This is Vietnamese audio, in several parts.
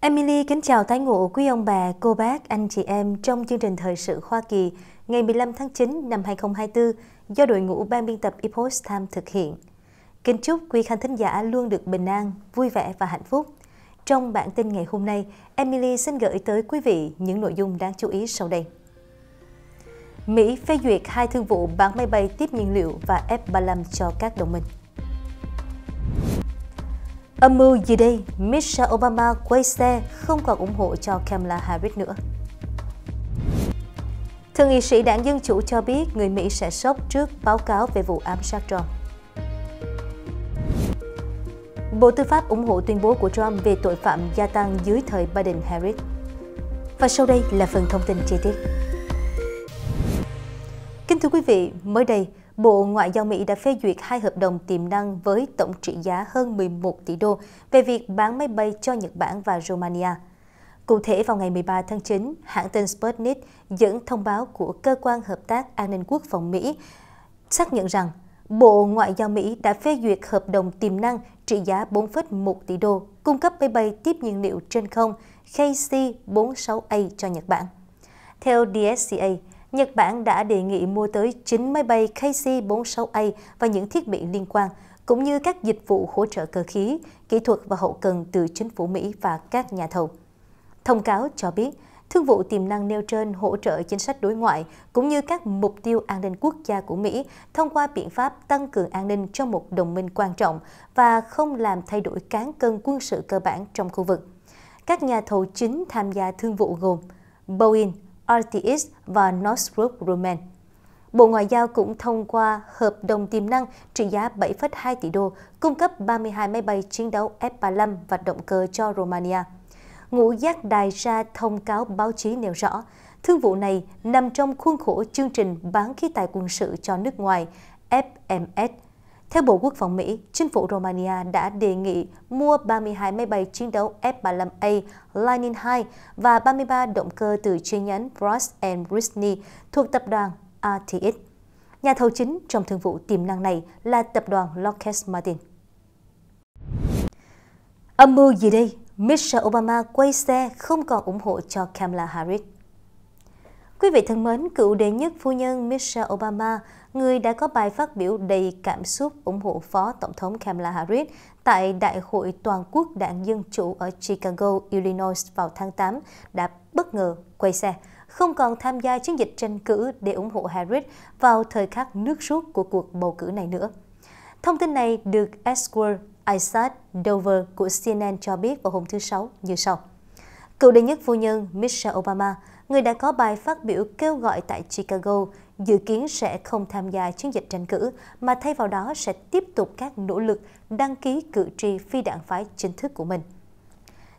Emily kính chào tái ngộ quý ông bà, cô bác, anh chị em trong chương trình Thời sự Hoa Kỳ ngày 15 tháng 9 năm 2024 do đội ngũ ban biên tập Epoch Time thực hiện. Kính chúc quý khán thính giả luôn được bình an, vui vẻ và hạnh phúc. Trong bản tin ngày hôm nay, Emily xin gửi tới quý vị những nội dung đáng chú ý sau đây. Mỹ phê duyệt hai thương vụ bán máy bay tiếp nhiên liệu và F-35 cho các đồng minh. Âm mưu gì đây? Michelle Obama quay xe không còn ủng hộ cho Kamala Harris nữa. Thượng nghị sĩ đảng Dân Chủ cho biết người Mỹ sẽ sốc trước báo cáo về vụ ám sát Trump. Bộ Tư pháp ủng hộ tuyên bố của Trump về tội phạm gia tăng dưới thời Biden-Harris. Và sau đây là phần thông tin chi tiết. Kính thưa quý vị, mới đây, Bộ Ngoại giao Mỹ đã phê duyệt hai hợp đồng tiềm năng với tổng trị giá hơn 11 tỷ đô về việc bán máy bay cho Nhật Bản và Romania. Cụ thể, vào ngày 13 tháng 9, hãng tin Sputnik dẫn thông báo của Cơ quan Hợp tác An ninh Quốc phòng Mỹ xác nhận rằng Bộ Ngoại giao Mỹ đã phê duyệt hợp đồng tiềm năng trị giá 4,1 tỷ đô cung cấp máy bay tiếp nhiên liệu trên không KC-46A cho Nhật Bản. Theo DSCA, Nhật Bản đã đề nghị mua tới 9 máy bay KC-46A và những thiết bị liên quan, cũng như các dịch vụ hỗ trợ cơ khí, kỹ thuật và hậu cần từ chính phủ Mỹ và các nhà thầu. Thông cáo cho biết, thương vụ tiềm năng nêu trên hỗ trợ chính sách đối ngoại cũng như các mục tiêu an ninh quốc gia của Mỹ thông qua biện pháp tăng cường an ninh cho một đồng minh quan trọng và không làm thay đổi cán cân quân sự cơ bản trong khu vực. Các nhà thầu chính tham gia thương vụ gồm Boeing, RTS và Northrop Grumman. Bộ Ngoại giao cũng thông qua hợp đồng tiềm năng trị giá 7,2 tỷ đô cung cấp 32 máy bay chiến đấu F-35 và động cơ cho Romania. Ngũ giác đài ra thông cáo báo chí nêu rõ, thương vụ này nằm trong khuôn khổ chương trình bán khí tài quân sự cho nước ngoài FMS – theo Bộ Quốc phòng Mỹ, chính phủ Romania đã đề nghị mua 32 máy bay chiến đấu F-35A Lightning II và 33 động cơ từ chi nhánh Bros Britney thuộc tập đoàn RTX. Nhà thầu chính trong thương vụ tiềm năng này là tập đoàn Lockheed Martin. Âm mưu gì đây? Michelle Obama quay xe không còn ủng hộ cho Kamala Harris. Quý vị thân mến, cựu đệ nhất phu nhân Michelle Obama, người đã có bài phát biểu đầy cảm xúc ủng hộ Phó Tổng thống Kamala Harris tại Đại hội Toàn quốc Đảng Dân Chủ ở Chicago, Illinois vào tháng 8, đã bất ngờ quay xe, không còn tham gia chiến dịch tranh cử để ủng hộ Harris vào thời khắc nước rút của cuộc bầu cử này nữa. Thông tin này được Esquire Isaac Dover của CNN cho biết vào hôm thứ Sáu như sau. Cựu đệ nhất phu nhân Michelle Obama, người đã có bài phát biểu kêu gọi tại Chicago, dự kiến sẽ không tham gia chiến dịch tranh cử, mà thay vào đó sẽ tiếp tục các nỗ lực đăng ký cử tri phi đảng phái chính thức của mình.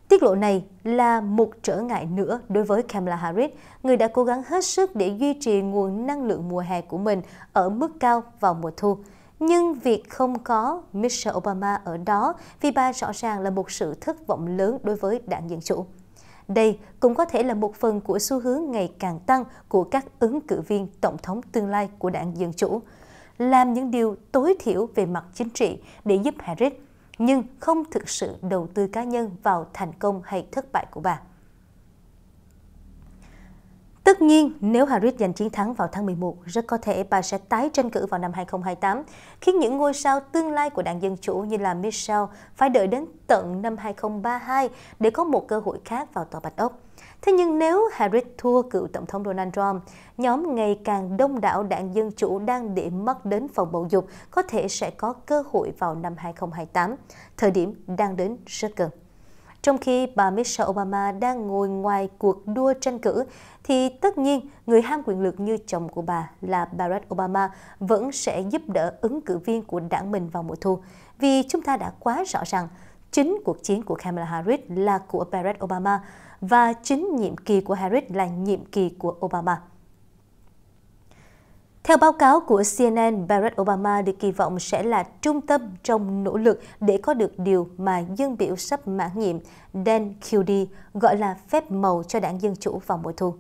Tiết lộ này là một trở ngại nữa đối với Kamala Harris, người đã cố gắng hết sức để duy trì nguồn năng lượng mùa hè của mình ở mức cao vào mùa thu. Nhưng việc không có Michelle Obama ở đó vì bà rõ ràng là một sự thất vọng lớn đối với đảng Dân Chủ. Đây cũng có thể là một phần của xu hướng ngày càng tăng của các ứng cử viên tổng thống tương lai của đảng Dân Chủ, làm những điều tối thiểu về mặt chính trị để giúp Harris, nhưng không thực sự đầu tư cá nhân vào thành công hay thất bại của bà. Tất nhiên, nếu Harris giành chiến thắng vào tháng 11, rất có thể bà sẽ tái tranh cử vào năm 2028, khiến những ngôi sao tương lai của đảng Dân Chủ như là Michelle phải đợi đến tận năm 2032 để có một cơ hội khác vào Tòa Bạch Ốc. Thế nhưng nếu Harris thua cựu Tổng thống Donald Trump, nhóm ngày càng đông đảo đảng Dân Chủ đang để mắt đến phòng bầu dục có thể sẽ có cơ hội vào năm 2028, thời điểm đang đến rất gần. Trong khi bà Michelle Obama đang ngồi ngoài cuộc đua tranh cử, thì tất nhiên người ham quyền lực như chồng của bà là Barack Obama vẫn sẽ giúp đỡ ứng cử viên của đảng mình vào mùa thu. Vì chúng ta đã quá rõ rằng chính cuộc chiến của Kamala Harris là của Barack Obama và chính nhiệm kỳ của Harris là nhiệm kỳ của Obama. Theo báo cáo của CNN, Barack Obama được kỳ vọng sẽ là trung tâm trong nỗ lực để có được điều mà dân biểu sắp mãn nhiệm Dan Cudi gọi là phép màu cho đảng Dân Chủ vào mùa thu.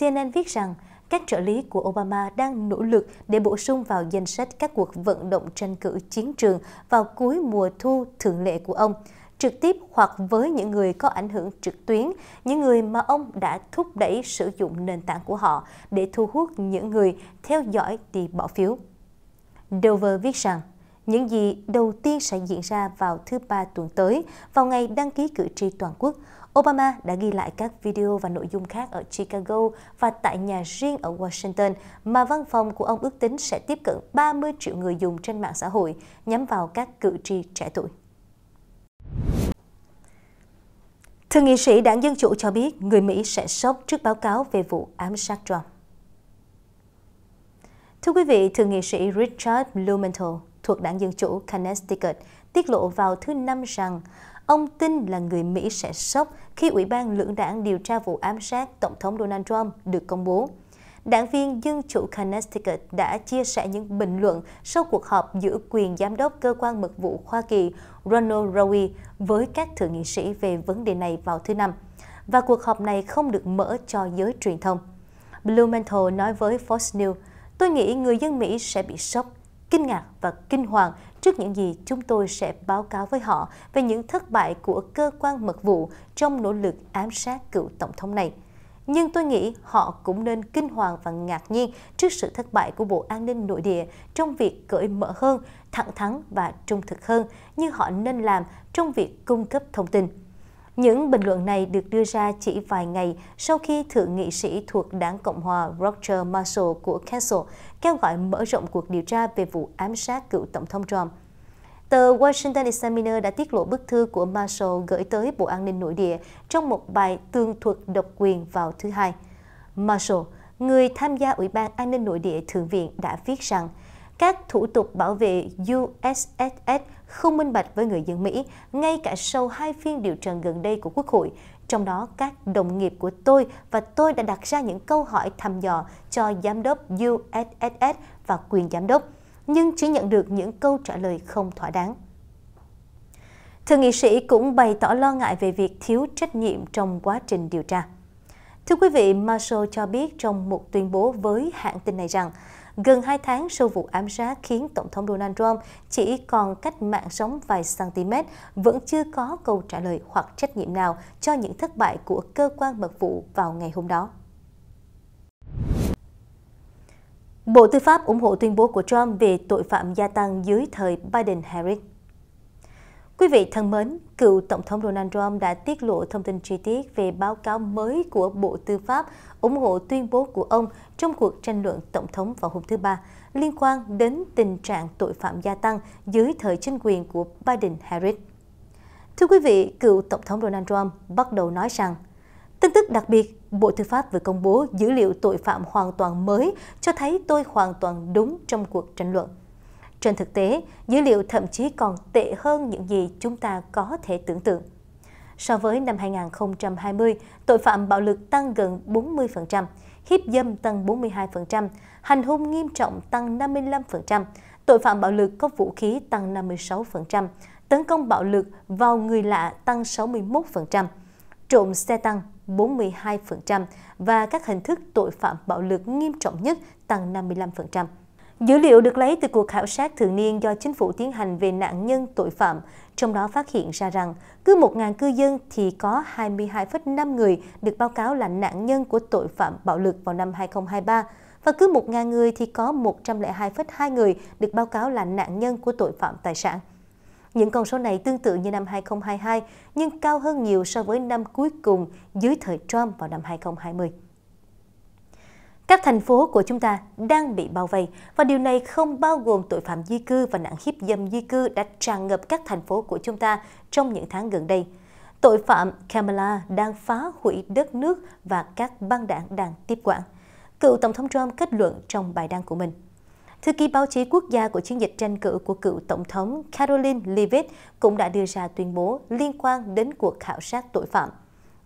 CNN viết rằng, các trợ lý của Obama đang nỗ lực để bổ sung vào danh sách các cuộc vận động tranh cử chiến trường vào cuối mùa thu thường lệ của ông – trực tiếp hoặc với những người có ảnh hưởng trực tuyến, những người mà ông đã thúc đẩy sử dụng nền tảng của họ để thu hút những người theo dõi thì bỏ phiếu. Dover viết rằng, những gì đầu tiên sẽ diễn ra vào thứ ba tuần tới, vào ngày đăng ký cử tri toàn quốc, Obama đã ghi lại các video và nội dung khác ở Chicago và tại nhà riêng ở Washington mà văn phòng của ông ước tính sẽ tiếp cận 30 triệu người dùng trên mạng xã hội nhắm vào các cử tri trẻ tuổi. Thượng nghị sĩ đảng Dân Chủ cho biết người Mỹ sẽ sốc trước báo cáo về vụ ám sát Trump. Thưa quý vị, Thượng nghị sĩ Richard Blumenthal thuộc đảng Dân Chủ Connecticut tiết lộ vào thứ Năm rằng ông tin là người Mỹ sẽ sốc khi Ủy ban lưỡng đảng điều tra vụ ám sát Tổng thống Donald Trump được công bố đảng viên Dân chủ Connecticut đã chia sẻ những bình luận sau cuộc họp giữa quyền giám đốc cơ quan mật vụ Hoa Kỳ Ronald Rowe với các thượng nghị sĩ về vấn đề này vào thứ Năm, và cuộc họp này không được mở cho giới truyền thông. Blumenthal nói với Fox News, tôi nghĩ người dân Mỹ sẽ bị sốc, kinh ngạc và kinh hoàng trước những gì chúng tôi sẽ báo cáo với họ về những thất bại của cơ quan mật vụ trong nỗ lực ám sát cựu tổng thống này nhưng tôi nghĩ họ cũng nên kinh hoàng và ngạc nhiên trước sự thất bại của Bộ An ninh nội địa trong việc cởi mở hơn, thẳng thắn và trung thực hơn như họ nên làm trong việc cung cấp thông tin. Những bình luận này được đưa ra chỉ vài ngày sau khi thượng nghị sĩ thuộc đảng Cộng hòa Roger Marshall của Castle kêu gọi mở rộng cuộc điều tra về vụ ám sát cựu Tổng thống Trump. Tờ Washington Examiner đã tiết lộ bức thư của Marshall gửi tới Bộ An ninh Nội địa trong một bài tường thuật độc quyền vào thứ Hai. Marshall, người tham gia Ủy ban An ninh Nội địa Thượng viện đã viết rằng các thủ tục bảo vệ USSS không minh bạch với người dân Mỹ, ngay cả sau hai phiên điều trần gần đây của Quốc hội, trong đó các đồng nghiệp của tôi và tôi đã đặt ra những câu hỏi thăm dò cho giám đốc USSS và quyền giám đốc nhưng chỉ nhận được những câu trả lời không thỏa đáng. Thượng nghị sĩ cũng bày tỏ lo ngại về việc thiếu trách nhiệm trong quá trình điều tra. Thưa quý vị, Marshall cho biết trong một tuyên bố với hãng tin này rằng gần 2 tháng sau vụ ám sát khiến Tổng thống Donald Trump chỉ còn cách mạng sống vài cm, vẫn chưa có câu trả lời hoặc trách nhiệm nào cho những thất bại của cơ quan mật vụ vào ngày hôm đó. Bộ Tư pháp ủng hộ tuyên bố của Trump về tội phạm gia tăng dưới thời Biden-Harris. Quý vị thân mến, cựu Tổng thống Donald Trump đã tiết lộ thông tin chi tiết về báo cáo mới của Bộ Tư pháp ủng hộ tuyên bố của ông trong cuộc tranh luận Tổng thống vào hôm thứ Ba liên quan đến tình trạng tội phạm gia tăng dưới thời chính quyền của Biden-Harris. Thưa quý vị, cựu Tổng thống Donald Trump bắt đầu nói rằng tức đặc biệt, Bộ Tư pháp vừa công bố dữ liệu tội phạm hoàn toàn mới cho thấy tôi hoàn toàn đúng trong cuộc tranh luận. Trên thực tế, dữ liệu thậm chí còn tệ hơn những gì chúng ta có thể tưởng tượng. So với năm 2020, tội phạm bạo lực tăng gần 40%, hiếp dâm tăng 42%, hành hung nghiêm trọng tăng 55%, tội phạm bạo lực có vũ khí tăng 56%, tấn công bạo lực vào người lạ tăng 61%, trộm xe tăng 42% và các hình thức tội phạm bạo lực nghiêm trọng nhất tăng 55%. Dữ liệu được lấy từ cuộc khảo sát thường niên do chính phủ tiến hành về nạn nhân tội phạm, trong đó phát hiện ra rằng cứ 1.000 cư dân thì có 22,5 người được báo cáo là nạn nhân của tội phạm bạo lực vào năm 2023 và cứ 1.000 người thì có 102,2 người được báo cáo là nạn nhân của tội phạm tài sản. Những con số này tương tự như năm 2022, nhưng cao hơn nhiều so với năm cuối cùng dưới thời Trump vào năm 2020. Các thành phố của chúng ta đang bị bao vây và điều này không bao gồm tội phạm di cư và nạn hiếp dâm di cư đã tràn ngập các thành phố của chúng ta trong những tháng gần đây. Tội phạm Kamala đang phá hủy đất nước và các băng đảng đang tiếp quản. Cựu Tổng thống Trump kết luận trong bài đăng của mình. Thư ký báo chí quốc gia của chiến dịch tranh cử của cựu Tổng thống Caroline Leavitt cũng đã đưa ra tuyên bố liên quan đến cuộc khảo sát tội phạm.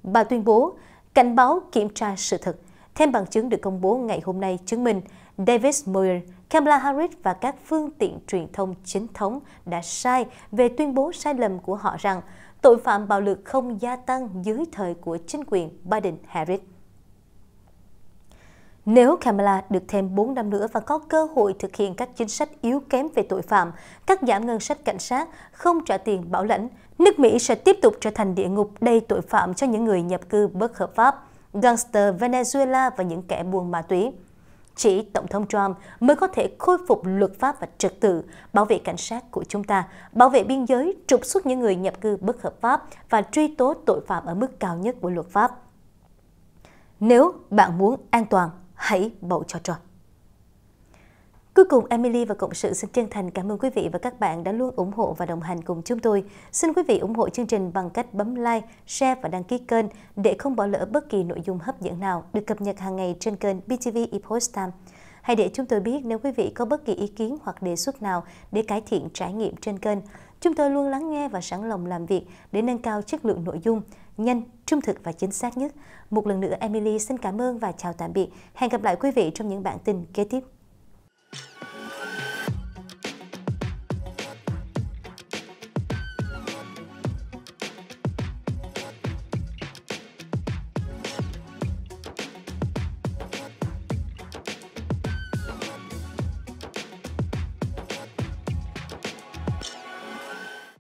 Bà tuyên bố cảnh báo kiểm tra sự thật. Thêm bằng chứng được công bố ngày hôm nay chứng minh Davis Moyer, Kamala Harris và các phương tiện truyền thông chính thống đã sai về tuyên bố sai lầm của họ rằng tội phạm bạo lực không gia tăng dưới thời của chính quyền Biden-Harris. Nếu Kamala được thêm 4 năm nữa và có cơ hội thực hiện các chính sách yếu kém về tội phạm, cắt giảm ngân sách cảnh sát, không trả tiền bảo lãnh, nước Mỹ sẽ tiếp tục trở thành địa ngục đầy tội phạm cho những người nhập cư bất hợp pháp, gangster Venezuela và những kẻ buôn ma túy. Chỉ Tổng thống Trump mới có thể khôi phục luật pháp và trật tự, bảo vệ cảnh sát của chúng ta, bảo vệ biên giới, trục xuất những người nhập cư bất hợp pháp và truy tố tội phạm ở mức cao nhất của luật pháp. Nếu bạn muốn an toàn, hãy bầu cho tròn. Cuối cùng, Emily và Cộng sự xin chân thành cảm ơn quý vị và các bạn đã luôn ủng hộ và đồng hành cùng chúng tôi. Xin quý vị ủng hộ chương trình bằng cách bấm like, share và đăng ký kênh để không bỏ lỡ bất kỳ nội dung hấp dẫn nào được cập nhật hàng ngày trên kênh BTV Epoch Time. Hãy để chúng tôi biết nếu quý vị có bất kỳ ý kiến hoặc đề xuất nào để cải thiện trải nghiệm trên kênh. Chúng tôi luôn lắng nghe và sẵn lòng làm việc để nâng cao chất lượng nội dung, nhanh, trung thực và chính xác nhất. Một lần nữa Emily xin cảm ơn và chào tạm biệt. Hẹn gặp lại quý vị trong những bản tin kế tiếp.